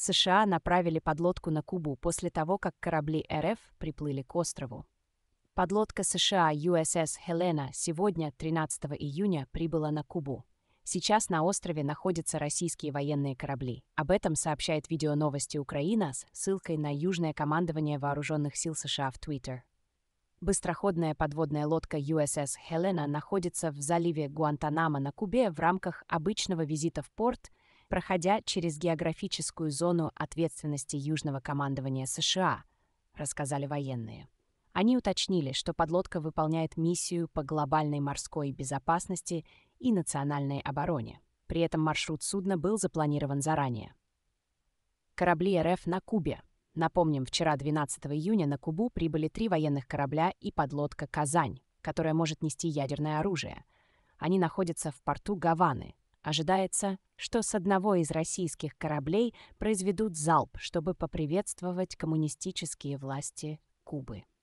США направили подлодку на Кубу после того, как корабли РФ приплыли к острову. Подлодка США USS Helena сегодня, 13 июня, прибыла на Кубу. Сейчас на острове находятся российские военные корабли. Об этом сообщает видео новости Украина с ссылкой на Южное командование Вооруженных сил США в Твиттер. Быстроходная подводная лодка USS Helena находится в заливе Гуантанамо на Кубе в рамках обычного визита в порт проходя через географическую зону ответственности Южного командования США, рассказали военные. Они уточнили, что подлодка выполняет миссию по глобальной морской безопасности и национальной обороне. При этом маршрут судна был запланирован заранее. Корабли РФ на Кубе. Напомним, вчера, 12 июня, на Кубу прибыли три военных корабля и подлодка «Казань», которая может нести ядерное оружие. Они находятся в порту Гаваны, Ожидается, что с одного из российских кораблей произведут залп, чтобы поприветствовать коммунистические власти Кубы.